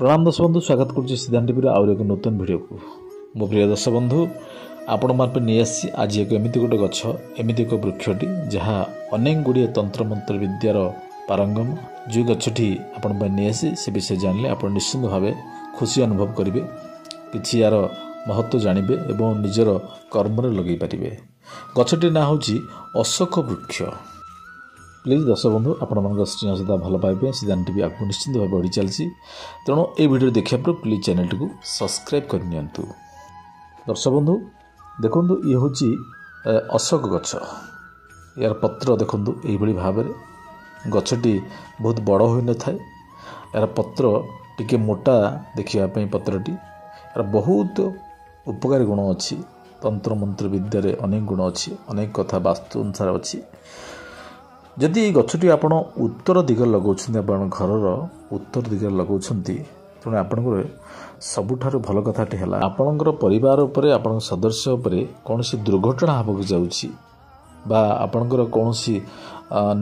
ପ୍ରଣାମ ଦଶବନ୍ଧୁ ସ୍ୱାଗତ କରୁଛି ସିଦ୍ଧାନ୍ତ ଟିଭିର ଆହୁରି ଏକ ନୂତନ ଭିଡ଼ିଓକୁ ମୋ ପ୍ରିୟ ଦଶବନ୍ଧୁ ଆପଣମାନଙ୍କ ପାଇଁ ନେଇ ଆସିଛି ଆଜି ଏକ ଏମିତି ଗୋଟେ ଗଛ ଏମିତି ଏକ ବୃକ୍ଷଟି ଯାହା ଅନେକ ଗୁଡ଼ିଏ ତନ୍ତ୍ରମନ୍ତ୍ର ବିଦ୍ୟାର ପାରଙ୍ଗମ ଯେଉଁ ଗଛଟି ଆପଣଙ୍କ ପାଇଁ ନେଇ ଆସି ସେ ବିଷୟରେ ଜାଣିଲେ ଆପଣ ନିଶ୍ଚିନ୍ତ ଭାବେ ଖୁସି ଅନୁଭବ କରିବେ କିଛି ଏହାର ମହତ୍ଵ ଜାଣିବେ ଏବଂ ନିଜର କର୍ମରେ ଲଗାଇ ପାରିବେ ଗଛଟି ନାଁ ହେଉଛି ଅଶୋକ ବୃକ୍ଷ ପ୍ଲିଜ୍ ଦର୍ଶକ ବନ୍ଧୁ ଆପଣମାନଙ୍କ ସ୍ନେହ ସଦା ଭଲ ପାଇବା ପାଇଁ ସିଦ୍ଧାନ୍ତ ଟିଭି ଆଗକୁ ନିଶ୍ଚିନ୍ତ ଭାବେ ବଢ଼ି ଚାଲିଛି ତେଣୁ ଏହି ଭିଡ଼ିଓ ଦେଖିବା ପରେ ପ୍ଲିଜ୍ ଚ୍ୟାନେଲ୍ଟିକୁ ସବସ୍କ୍ରାଇବ୍ କରିନିଅନ୍ତୁ ଦର୍ଶକ ବନ୍ଧୁ ଦେଖନ୍ତୁ ଇଏ ହେଉଛି ଅଶୋକ ଗଛ ଏହାର ପତ୍ର ଦେଖନ୍ତୁ ଏହିଭଳି ଭାବରେ ଗଛଟି ବହୁତ ବଡ଼ ହୋଇନଥାଏ ଏହାର ପତ୍ର ଟିକିଏ ମୋଟା ଦେଖିବା ପାଇଁ ପତ୍ରଟି ଏହାର ବହୁତ ଉପକାରୀ ଗୁଣ ଅଛି ତନ୍ତ୍ରମନ୍ତ୍ର ବିଦ୍ୟାରେ ଅନେକ ଗୁଣ ଅଛି ଅନେକ କଥା ବାସ୍ତୁ ଅନୁସାରେ ଅଛି ଯଦି ଏଇ ଗଛଟି ଆପଣ ଉତ୍ତର ଦିଗରେ ଲଗାଉଛନ୍ତି ଆପଣଙ୍କ ଘରର ଉତ୍ତର ଦିଗରେ ଲଗାଉଛନ୍ତି ତେଣୁ ଆପଣଙ୍କର ସବୁଠାରୁ ଭଲ କଥାଟି ହେଲା ଆପଣଙ୍କର ପରିବାର ଉପରେ ଆପଣଙ୍କ ସଦସ୍ୟ ଉପରେ କୌଣସି ଦୁର୍ଘଟଣା ହେବାକୁ ଯାଉଛି ବା ଆପଣଙ୍କର କୌଣସି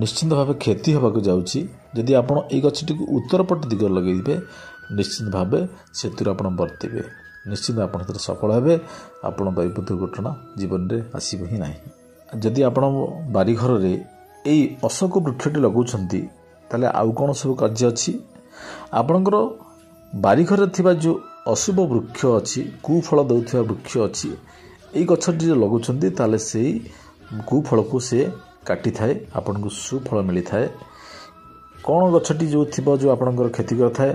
ନିଶ୍ଚିନ୍ତ ଭାବେ କ୍ଷତି ହେବାକୁ ଯାଉଛି ଯଦି ଆପଣ ଏଇ ଗଛଟିକୁ ଉତ୍ତରପଟ ଦିଗରେ ଲଗାଇବେ ନିଶ୍ଚିନ୍ତ ଭାବେ ସେଥିରୁ ଆପଣ ବର୍ତ୍ତିବେ ନିଶ୍ଚିନ୍ତ ଆପଣ ସେଥିରେ ସଫଳ ହେବେ ଆପଣଙ୍କ ଏପଦ ଘଟଣା ଜୀବନରେ ଆସିବ ହିଁ ନାହିଁ ଯଦି ଆପଣ ବାରିଘରରେ ଏଇ ଅଶୋକ ବୃକ୍ଷଟି ଲଗାଉଛନ୍ତି ତାହେଲେ ଆଉ କ'ଣ ସବୁ କାର୍ଯ୍ୟ ଅଛି ଆପଣଙ୍କର ବାରିଘରେ ଥିବା ଯେଉଁ ଅଶୁଭ ବୃକ୍ଷ ଅଛି କୁ ଫଳ ଦେଉଥିବା ବୃକ୍ଷ ଅଛି ଏଇ ଗଛଟି ଯଦି ଲଗାଉଛନ୍ତି ତାହେଲେ ସେଇ କୁ ଫଳକୁ ସେ କାଟିଥାଏ ଆପଣଙ୍କୁ ସୁଫଳ ମିଳିଥାଏ କ'ଣ ଗଛଟି ଯେଉଁ ଥିବ ଯେଉଁ ଆପଣଙ୍କର କ୍ଷତି କରିଥାଏ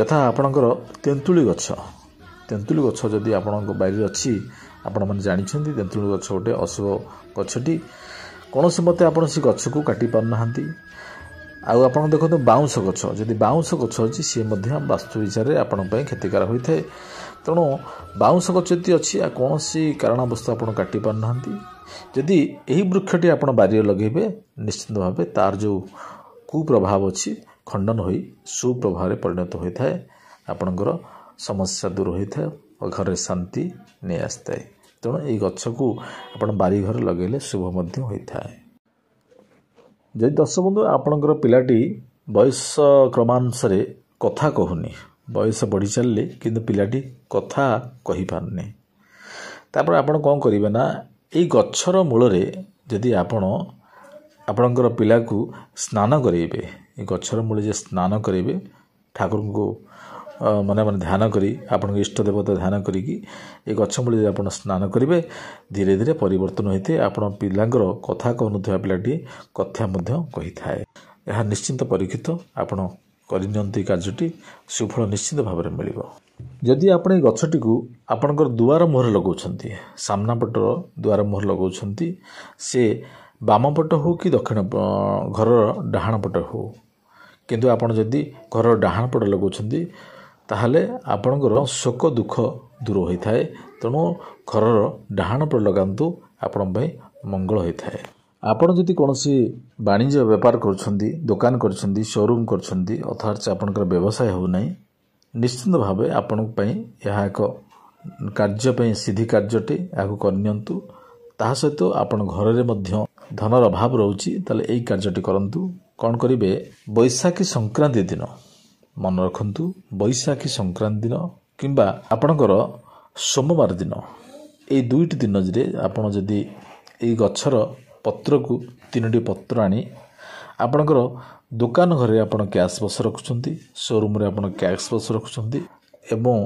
ଯଥା ଆପଣଙ୍କର ତେନ୍ତୁଳି ଗଛ ତେନ୍ତୁଳି ଗଛ ଯଦି ଆପଣଙ୍କ ବାରିରେ ଅଛି ଆପଣମାନେ ଜାଣିଛନ୍ତି ତେନ୍ତୁଳି ଗଛ ଗୋଟେ ଅଶୁଭ ଗଛଟି କୌଣସି ମତେ ଆପଣ ସେ ଗଛକୁ କାଟି ପାରୁନାହାନ୍ତି ଆଉ ଆପଣ ଦେଖନ୍ତୁ ବାଉଁଶ ଗଛ ଯଦି ବାଉଁଶ ଗଛ ଅଛି ସିଏ ମଧ୍ୟ ବାସ୍ତୁ ହିସାବରେ ଆପଣଙ୍କ ପାଇଁ କ୍ଷତିକାର ହୋଇଥାଏ ତେଣୁ ବାଉଁଶ ଗଛ ଯଦି ଅଛି ଆଉ କୌଣସି କାରଣବଶତଃ ଆପଣ କାଟିପାରୁନାହାନ୍ତି ଯଦି ଏହି ବୃକ୍ଷଟି ଆପଣ ବାରିରେ ଲଗାଇବେ ନିଶ୍ଚିନ୍ତ ଭାବେ ତା'ର ଯେଉଁ କୁପ୍ରଭାବ ଅଛି ଖଣ୍ଡନ ହୋଇ ସୁପ୍ରଭାବରେ ପରିଣତ ହୋଇଥାଏ ଆପଣଙ୍କର ସମସ୍ୟା ଦୂର ହୋଇଥାଏ ଓ ଘରେ ଶାନ୍ତି ନେଇ ଆସିଥାଏ ତେଣୁ ଏଇ ଗଛକୁ ଆପଣ ବାରି ଘରେ ଲଗାଇଲେ ଶୁଭ ମଧ୍ୟ ହୋଇଥାଏ ଯଦି ଦଶ ବନ୍ଧୁ ଆପଣଙ୍କର ପିଲାଟି ବୟସ କ୍ରମାଂଶରେ କଥା କହୁନି ବୟସ ବଢ଼ି ଚାଲିଲେ କିନ୍ତୁ ପିଲାଟି କଥା କହିପାରୁନି ତାପରେ ଆପଣ କ'ଣ କରିବେ ନା ଏଇ ଗଛର ମୂଳରେ ଯଦି ଆପଣ ଆପଣଙ୍କର ପିଲାକୁ ସ୍ନାନ କରାଇବେ ଏ ଗଛର ମୂଳରେ ଯେ ସ୍ନାନ କରାଇବେ ଠାକୁରଙ୍କୁ ମନେ ମାନେ ଧ୍ୟାନ କରି ଆପଣଙ୍କ ଇଷ୍ଟ ଦେବତା ଧ୍ୟାନ କରିକି ଏ ଗଛ ଯଦି ଆପଣ ସ୍ନାନ କରିବେ ଧୀରେ ଧୀରେ ପରିବର୍ତ୍ତନ ହୋଇଥାଏ ଆପଣ ପିଲାଙ୍କର କଥା କହୁନଥିବା ପିଲାଟି କଥା ମଧ୍ୟ କହିଥାଏ ଏହା ନିଶ୍ଚିନ୍ତ ପରୀକ୍ଷିତ ଆପଣ କରିନିଅନ୍ତି କାର୍ଯ୍ୟଟି ସୁଫଳ ନିଶ୍ଚିତ ଭାବରେ ମିଳିବ ଯଦି ଆପଣ ଏ ଗଛଟିକୁ ଆପଣଙ୍କର ଦୁଆର ମୁହଁରେ ଲଗାଉଛନ୍ତି ପଟର ଦୁଆର ମୁହଁରେ ଲଗାଉଛନ୍ତି ସେ ବାମ ପଟ ହେଉ କି ଦକ୍ଷିଣ ଘରର ଡାହାଣ ପଟ ହେଉ କିନ୍ତୁ ଆପଣ ଯଦି ଘରର ଡାହାଣ ପଟ ଲଗାଉଛନ୍ତି ତାହେଲେ ଆପଣଙ୍କର ଶୋକ ଦୁଃଖ ଦୂର ହୋଇଥାଏ ତେଣୁ ଘରର ଡାହାଣ ପଟେ ଲଗାନ୍ତୁ ଆପଣଙ୍କ ପାଇଁ ମଙ୍ଗଳ ହୋଇଥାଏ ଆପଣ ଯଦି କୌଣସି ବାଣିଜ୍ୟ ବେପାର କରୁଛନ୍ତି ଦୋକାନ କରିଛନ୍ତି ଶୋରୁମ୍ କରିଛନ୍ତି ଅଥବା ଆପଣଙ୍କର ବ୍ୟବସାୟ ହେଉନାହିଁ ନିଶ୍ଚିନ୍ତ ଭାବେ ଆପଣଙ୍କ ପାଇଁ ଏହା ଏକ କାର୍ଯ୍ୟ ପାଇଁ ସିଧି କାର୍ଯ୍ୟଟି ଏହାକୁ କରିନିଅନ୍ତୁ ତାହା ସହିତ ଆପଣ ଘରରେ ମଧ୍ୟ ଧନର ଅଭାବ ରହୁଛି ତାହେଲେ ଏହି କାର୍ଯ୍ୟଟି କରନ୍ତୁ କ'ଣ କରିବେ ବୈଶାଖୀ ସଂକ୍ରାନ୍ତି ଦିନ ମନେ ରଖନ୍ତୁ ବୈଶାଖୀ ସଂକ୍ରାନ୍ତି ଦିନ କିମ୍ବା ଆପଣଙ୍କର ସୋମବାର ଦିନ ଏଇ ଦୁଇଟି ଦିନ ଯେ ଆପଣ ଯଦି ଏଇ ଗଛର ପତ୍ରକୁ ତିନୋଟି ପତ୍ର ଆଣି ଆପଣଙ୍କର ଦୋକାନ ଘରେ ଆପଣ କ୍ୟାସ୍ ବସ୍ ରଖୁଛନ୍ତି ସୋରୁମ୍ରେ ଆପଣ କ୍ୟାସ୍ ବସ୍ ରଖୁଛନ୍ତି ଏବଂ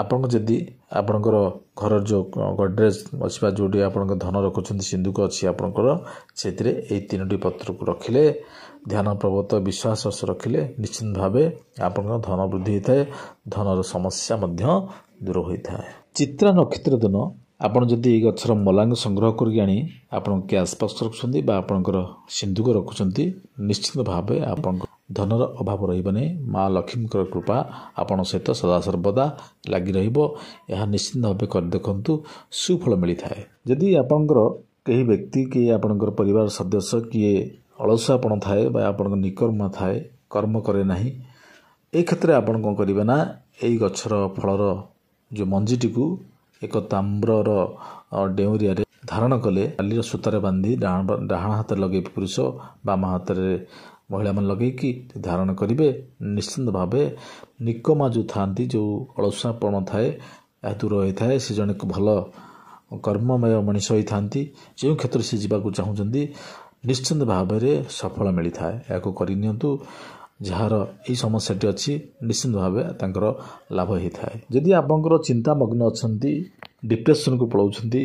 ଆପଣଙ୍କ ଯଦି ଆପଣଙ୍କର ଘରର ଯେଉଁ ଗଡ଼୍ରେଜ ଅଛି ବା ଯେଉଁଠି ଆପଣଙ୍କ ଧନ ରଖୁଛନ୍ତି ସିନ୍ଦୁକ ଅଛି ଆପଣଙ୍କର ସେଥିରେ ଏଇ ତିନୋଟି ପତ୍ରକୁ ରଖିଲେ ଧ୍ୟାନ ପ୍ରବତ ବିଶ୍ୱାସ ରଖିଲେ ନିଶ୍ଚିନ୍ତ ଭାବେ ଆପଣଙ୍କ ଧନ ବୃଦ୍ଧି ହୋଇଥାଏ ଧନର ସମସ୍ୟା ମଧ୍ୟ ଦୂର ହୋଇଥାଏ ଚିତ୍ରା ନକ୍ଷତ୍ର ଦିନ ଆପଣ ଯଦି ଏଇ ଗଛର ମଲାଙ୍ଗ ସଂଗ୍ରହ କରିକି ଆଣି ଆପଣ କ୍ୟାସ୍ ବକ୍ସ ରଖୁଛନ୍ତି ବା ଆପଣଙ୍କର ସିନ୍ଦୁକ ରଖୁଛନ୍ତି ନିଶ୍ଚିନ୍ତ ଭାବେ ଆପଣଙ୍କ ଧନର ଅଭାବ ରହିବ ନାହିଁ ମା ଲକ୍ଷ୍ମୀଙ୍କର କୃପା ଆପଣଙ୍କ ସହିତ ସଦାସର୍ବଦା ଲାଗି ରହିବ ଏହା ନିଶ୍ଚିନ୍ତ ଭାବେ କରି ଦେଖନ୍ତୁ ସୁଫଳ ମିଳିଥାଏ ଯଦି ଆପଣଙ୍କର କେହି ବ୍ୟକ୍ତି କି ଆପଣଙ୍କର ପରିବାର ସଦସ୍ୟ କିଏ ଅଳସୁଆପଣ ଥାଏ ବା ଆପଣଙ୍କ ନିକର୍ମ ଥାଏ କର୍ମ କରେ ନାହିଁ ଏହି କ୍ଷେତ୍ରରେ ଆପଣ କ'ଣ କରିବେ ନା ଏହି ଗଛର ଫଳର ଯେଉଁ ମଞ୍ଜିଟିକୁ ଏକ ତାମ୍ରର ଡେଉଁରିଆରେ ଧାରଣ କଲେ ଡାଲିର ସୂତାରେ ବାନ୍ଧି ଡାହାଣ ହାତରେ ଲଗେଇ ପୁରୁଷ ବାମ ହାତରେ ମହିଳାମାନେ ଲଗେଇକି ଧାରଣ କରିବେ ନିଶ୍ଚିନ୍ତ ଭାବେ ନିକମା ଯେଉଁ ଥାନ୍ତି ଯେଉଁ ଅଳସୁଆପଣ ଥାଏ ଏହା ଦୂର ହୋଇଥାଏ ସେ ଜଣେ ଭଲ କର୍ମମୟ ମଣିଷ ହୋଇଥାନ୍ତି ଯେଉଁ କ୍ଷେତ୍ରରେ ସେ ଯିବାକୁ ଚାହୁଁଛନ୍ତି ନିଶ୍ଚିନ୍ତ ଭାବରେ ସଫଳ ମିଳିଥାଏ ଏହାକୁ କରିନିଅନ୍ତୁ ଯାହାର ଏହି ସମସ୍ୟାଟି ଅଛି ନିଶ୍ଚିନ୍ତ ଭାବେ ତାଙ୍କର ଲାଭ ହୋଇଥାଏ ଯଦି ଆପଣଙ୍କର ଚିନ୍ତାମଗ୍ନ ଅଛନ୍ତି ଡିପ୍ରେସନ୍କୁ ପଳାଉଛନ୍ତି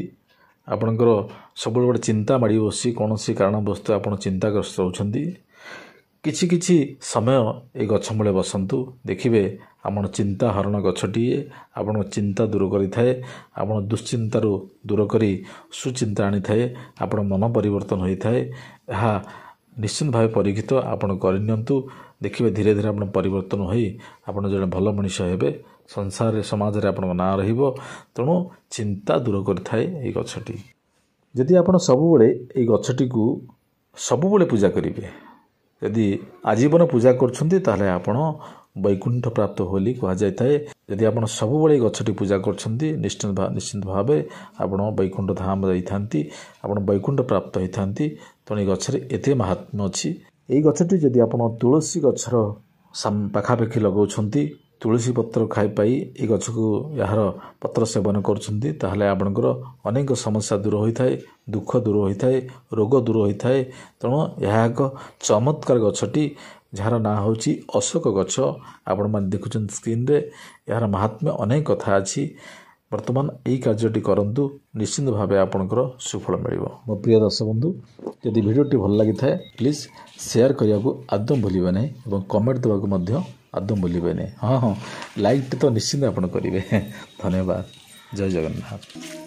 ଆପଣଙ୍କର ସବୁବେଳେ ଗୋଟେ ଚିନ୍ତା ମାଡ଼ି ବସି କୌଣସି କାରଣ ବସ୍ତୁ ଆପଣ ଚିନ୍ତାଗ୍ରସ୍ତ ହେଉଛନ୍ତି କିଛି କିଛି ସମୟ ଏ ଗଛ ମୂଳେ ବସନ୍ତୁ ଦେଖିବେ ଆପଣ ଚିନ୍ତା ହରଣ ଗଛଟିଏ ଆପଣଙ୍କ ଚିନ୍ତା ଦୂର କରିଥାଏ ଆପଣ ଦୁଶ୍ଚିନ୍ତାରୁ ଦୂର କରି ସୁଚିନ୍ତା ଆଣିଥାଏ ଆପଣ ମନ ପରିବର୍ତ୍ତନ ହୋଇଥାଏ ଏହା ନିଶ୍ଚିନ୍ତ ଭାବେ ପରୀକ୍ଷିତ ଆପଣ କରିନିଅନ୍ତୁ ଦେଖିବେ ଧୀରେ ଧୀରେ ଆପଣ ପରିବର୍ତ୍ତନ ହୋଇ ଆପଣ ଜଣେ ଭଲ ମଣିଷ ହେବେ ସଂସାରରେ ସମାଜରେ ଆପଣଙ୍କ ନାଁ ରହିବ ତେଣୁ ଚିନ୍ତା ଦୂର କରିଥାଏ ଏଇ ଗଛଟି ଯଦି ଆପଣ ସବୁବେଳେ ଏଇ ଗଛଟିକୁ ସବୁବେଳେ ପୂଜା କରିବେ ଯଦି ଆଜୀବନ ପୂଜା କରୁଛନ୍ତି ତାହେଲେ ଆପଣ ବୈକୁଣ୍ଠ ପ୍ରାପ୍ତ ବୋଲି କୁହାଯାଇଥାଏ ଯଦି ଆପଣ ସବୁବେଳେ ଗଛଟି ପୂଜା କରୁଛନ୍ତି ନିଶ୍ଚିନ୍ତ ନିଶ୍ଚିନ୍ତ ଭାବେ ଆପଣ ବୈକୁଣ୍ଠ ଧାମ ଯାଇଥାନ୍ତି ଆପଣ ବୈକୁଣ୍ଠ ପ୍ରାପ୍ତ ହୋଇଥାନ୍ତି ତେଣୁ ଏ ଗଛରେ ଏତେ ମହାତ୍ମ୍ୟ ଅଛି ଏଇ ଗଛଟି ଯଦି ଆପଣ ତୁଳସୀ ଗଛର ପାଖାପାଖି ଲଗାଉଛନ୍ତି ତୁଳସୀ ପତ୍ର ଖାଇପାଇ ଏ ଗଛକୁ ଏହାର ପତ୍ର ସେବନ କରୁଛନ୍ତି ତାହେଲେ ଆପଣଙ୍କର ଅନେକ ସମସ୍ୟା ଦୂର ହୋଇଥାଏ ଦୁଃଖ ଦୂର ହୋଇଥାଏ ରୋଗ ଦୂର ହୋଇଥାଏ ତେଣୁ ଏହା ଏକ ଚମତ୍କାର ଗଛଟି ଯାହାର ନାଁ ହେଉଛି ଅଶୋକ ଗଛ ଆପଣମାନେ ଦେଖୁଛନ୍ତି ସ୍କ୍ରିନ୍ରେ ଏହାର ମହାତ୍ମ୍ୟ ଅନେକ କଥା ଅଛି ବର୍ତ୍ତମାନ ଏହି କାର୍ଯ୍ୟଟି କରନ୍ତୁ ନିଶ୍ଚିନ୍ତ ଭାବେ ଆପଣଙ୍କର ସୁଫଳ ମିଳିବ ମୋ ପ୍ରିୟ ଦର୍ଶକ ବନ୍ଧୁ ଯଦି ଭିଡ଼ିଓଟି ଭଲ ଲାଗିଥାଏ ପ୍ଲିଜ୍ ସେୟାର କରିବାକୁ ଆଦୌ ଭୁଲିବେ ନାହିଁ ଏବଂ କମେଣ୍ଟ ଦେବାକୁ ମଧ୍ୟ ଆଦୌ ଭୁଲିବେନି ହଁ ହଁ ଲାଇକ୍ଟି ତ ନିଶ୍ଚିନ୍ତ ଆପଣ କରିବେ ଧନ୍ୟବାଦ ଜୟ ଜଗନ୍ନାଥ